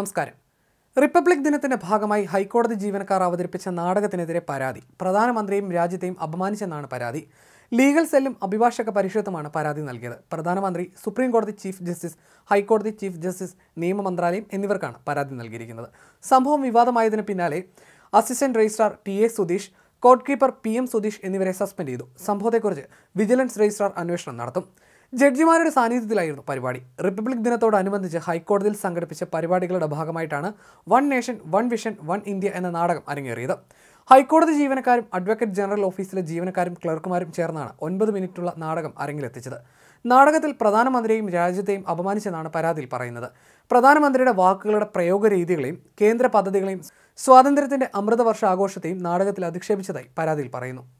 നമസ്കാരം റിപ്പബ്ലിക് ദിനത്തിന്റെ ഭാഗമായി ഹൈക്കോടതി ജീവനക്കാർ അവതരിപ്പിച്ച നാടകത്തിനെതിരെ പരാതി പ്രധാനമന്ത്രിയും രാജ്യത്തെയും അപമാനിച്ചെന്നാണ് പരാതി ലീഗൽ സെല്ലും അഭിഭാഷക പരിഷത്തുമാണ് പരാതി നൽകിയത് പ്രധാനമന്ത്രി സുപ്രീം കോടതി ചീഫ് ജസ്റ്റിസ് ഹൈക്കോടതി ചീഫ് ജസ്റ്റിസ് നിയമ മന്ത്രാലയം എന്നിവർക്കാണ് പരാതി നൽകിയിരിക്കുന്നത് സംഭവം വിവാദമായതിനു പിന്നാലെ assistant registrar T A Sudheesh court keeper P M Sudheesh എന്നിവരെ സസ്പെൻഡ് ചെയ്തു സംഭവത്തെക്കുറിച്ച് വിജിലൻസ് രജിസ്ട്രാർ അന്വേഷണം നടത്തും ജഡ്ജിമാരുടെ സാന്നിധ്യത്തിലായിരുന്നു പരിപാടി റിപ്പബ്ലിക് ദിനത്തോടനുബന്ധിച്ച് ഹൈക്കോടതിയിൽ സംഘടിപ്പിച്ച പരിപാടികളുടെ ഭാഗമായിട്ടാണ് one nation one vision one India എന്ന നാടകം അരങ്ങേറിയത് ഹൈക്കോടതി ജീവനക്കാരും അഡ്വക്കേറ്റ് ജനറൽ ഓഫീസിലെ ജീവനക്കാരും ക്ലർക്കുമാരും ചേർന്നാണ് ഒൻപത് മിനിറ്റുള്ള നാടകം അരങ്ങിലെത്തിച്ചത് നാടകത്തിൽ പ്രധാനമന്ത്രിയെയും രാജ്യത്തെയും അപമാനിച്ചെന്നാണ് പരാതിയിൽ പറയുന്നത് പ്രധാനമന്ത്രിയുടെ വാക്കുകളുടെ പ്രയോഗ രീതികളെയും കേന്ദ്ര പദ്ധതികളെയും സ്വാതന്ത്ര്യത്തിന്റെ അമൃതവർഷ ആഘോഷത്തെയും നാടകത്തിൽ അധിക്ഷേപിച്ചതായി പരാതിയിൽ പറയുന്നു